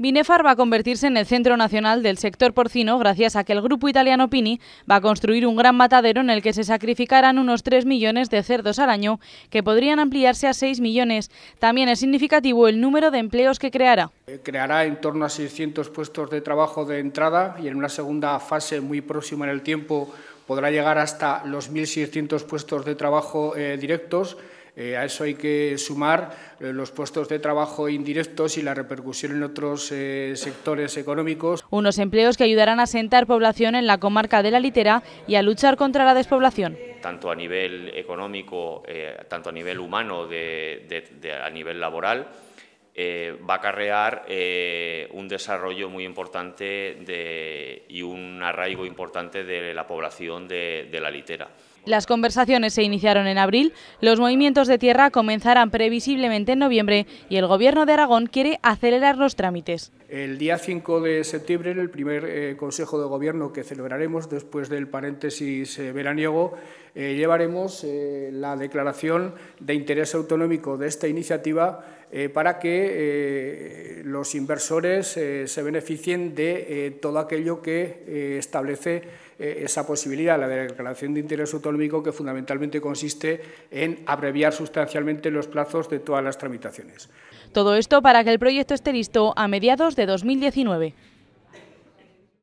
Binefar va a convertirse en el centro nacional del sector porcino gracias a que el grupo italiano Pini va a construir un gran matadero en el que se sacrificarán unos 3 millones de cerdos al año, que podrían ampliarse a 6 millones. También es significativo el número de empleos que creará. Eh, creará en torno a 600 puestos de trabajo de entrada y en una segunda fase muy próxima en el tiempo podrá llegar hasta los 1.600 puestos de trabajo eh, directos eh, a eso hay que sumar eh, los puestos de trabajo indirectos y la repercusión en otros eh, sectores económicos. Unos empleos que ayudarán a sentar población en la comarca de la Litera y a luchar contra la despoblación. Tanto a nivel económico, tanto a nivel humano, a nivel laboral. Eh, va a acarrear eh, un desarrollo muy importante y un arraigo importante de la población de, la litera. Las conversaciones se iniciaron en abril, los movimientos de tierra comenzarán previsiblemente en noviembre y el Gobierno de Aragón quiere acelerar los trámites. El día 5 de septiembre, en el primer eh, Consejo de Gobierno que celebraremos después del paréntesis veraniego, llevaremos la declaración de interés autonómico de esta iniciativa para que eh, los inversores eh, se beneficien de eh, todo aquello que establece esa posibilidad, la declaración de interés autonómico, que fundamentalmente consiste en abreviar sustancialmente los plazos de todas las tramitaciones. Todo esto para que el proyecto esté listo a mediados de 2019.